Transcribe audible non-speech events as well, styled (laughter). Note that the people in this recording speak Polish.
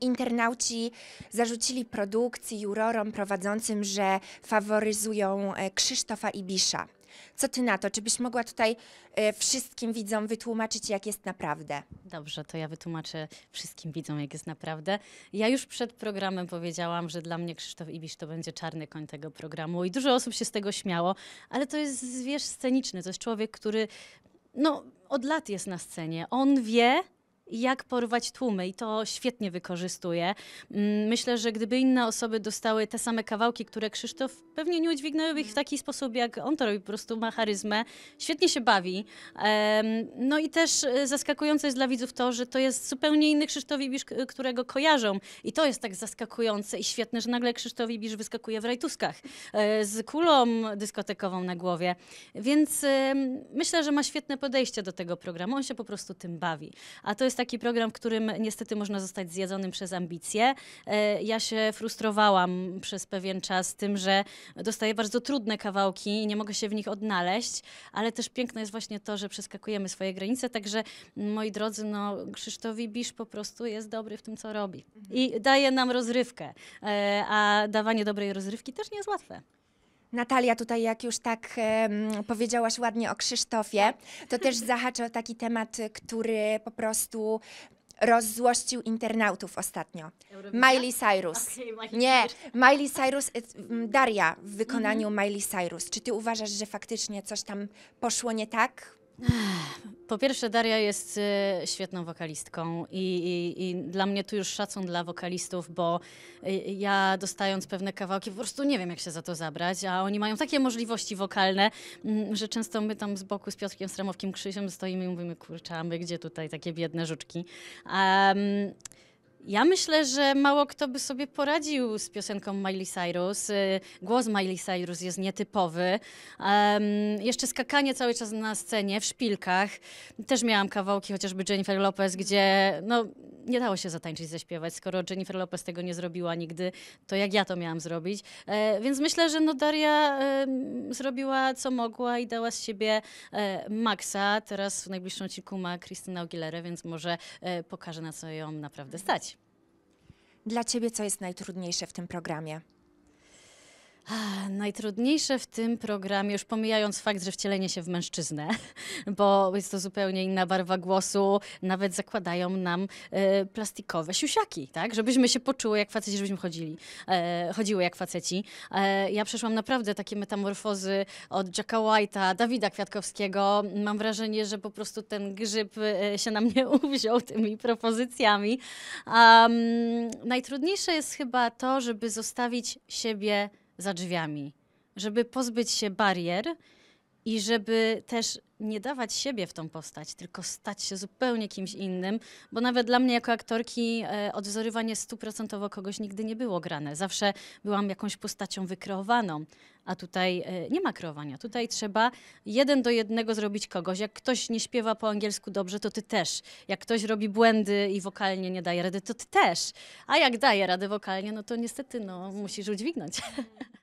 Internauci zarzucili produkcji jurorom prowadzącym, że faworyzują e, Krzysztofa Ibisza. Co ty na to? Czy byś mogła tutaj e, wszystkim widzom wytłumaczyć, jak jest naprawdę? Dobrze, to ja wytłumaczę wszystkim widzom, jak jest naprawdę. Ja już przed programem powiedziałam, że dla mnie Krzysztof Ibisz to będzie czarny koń tego programu i dużo osób się z tego śmiało, ale to jest zwierz sceniczny, to jest człowiek, który no, od lat jest na scenie. On wie, jak porwać tłumy i to świetnie wykorzystuje. Mm, myślę, że gdyby inne osoby dostały te same kawałki, które Krzysztof, pewnie nie udźwignęłyby ich w taki sposób, jak on to robi, po prostu ma charyzmę, świetnie się bawi. No i też e, zaskakujące jest dla widzów to, że to jest zupełnie inny Krzysztof Ibisz, którego kojarzą i to jest tak zaskakujące i świetne, że nagle Krzysztof Ibisz wyskakuje w rajtuskach e, z kulą dyskotekową na głowie. Więc myślę, że ma świetne podejście do tego programu, on się po prostu tym bawi. A to jest taki program, w którym niestety można zostać zjedzonym przez ambicje. E, ja się frustrowałam przez pewien czas tym, że dostaję bardzo trudne kawałki i nie mogę się w nich odnaleźć, ale też piękne jest właśnie to, że przeskakujemy swoje granice, także moi drodzy, no Krzysztofi Bisz po prostu jest dobry w tym, co robi i daje nam rozrywkę, e, a dawanie dobrej rozrywki też nie jest łatwe. Natalia, tutaj jak już tak um, powiedziałaś ładnie o Krzysztofie, to też (laughs) zahaczę o taki temat, który po prostu rozzłościł internautów ostatnio. Miley Cyrus. Nie, Miley Cyrus, y, Daria w wykonaniu mhm. Miley Cyrus. Czy ty uważasz, że faktycznie coś tam poszło nie tak? Po pierwsze, Daria jest y, świetną wokalistką i, i, i dla mnie tu już szacun dla wokalistów, bo y, y, ja dostając pewne kawałki, po prostu nie wiem, jak się za to zabrać, a oni mają takie możliwości wokalne, mm, że często my tam z boku z Piotrkiem Stramowskim Krzysiem stoimy i mówimy, kurczę, a my gdzie tutaj takie biedne żuczki. Um, ja myślę, że mało kto by sobie poradził z piosenką Miley Cyrus. Y, głos Miley Cyrus jest nietypowy. Um, jeszcze skakanie cały czas na scenie, w szpilkach. Też miałam kawałki, chociażby Jennifer Lopez, gdzie no, nie dało się zatańczyć, zaśpiewać. Skoro Jennifer Lopez tego nie zrobiła nigdy, to jak ja to miałam zrobić? E, więc myślę, że no Daria e, zrobiła co mogła i dała z siebie e, maksa. Teraz w najbliższym odcinku ma Krystyna Aguilera, więc może e, pokaże na co ją naprawdę stać. Dla Ciebie co jest najtrudniejsze w tym programie? Najtrudniejsze w tym programie, już pomijając fakt, że wcielenie się w mężczyznę, (laughs) bo jest to zupełnie inna barwa głosu, nawet zakładają nam e, plastikowe siusiaki, tak? Żebyśmy się poczuły jak faceci, żebyśmy chodzili, e, chodziły jak faceci. E, ja przeszłam naprawdę takie metamorfozy od Jacka White'a, Dawida Kwiatkowskiego. Mam wrażenie, że po prostu ten grzyb e, się na mnie (laughs) uwziął tymi propozycjami. Um, najtrudniejsze jest chyba to, żeby zostawić siebie za drzwiami, żeby pozbyć się barier i żeby też nie dawać siebie w tą postać, tylko stać się zupełnie kimś innym, bo nawet dla mnie jako aktorki e, odwzorowanie stuprocentowo kogoś nigdy nie było grane. Zawsze byłam jakąś postacią wykreowaną, a tutaj e, nie ma kreowania. Tutaj trzeba jeden do jednego zrobić kogoś. Jak ktoś nie śpiewa po angielsku dobrze, to ty też. Jak ktoś robi błędy i wokalnie nie daje rady, to ty też. A jak daje radę wokalnie, no to niestety no, musisz udźwignąć. (laughs)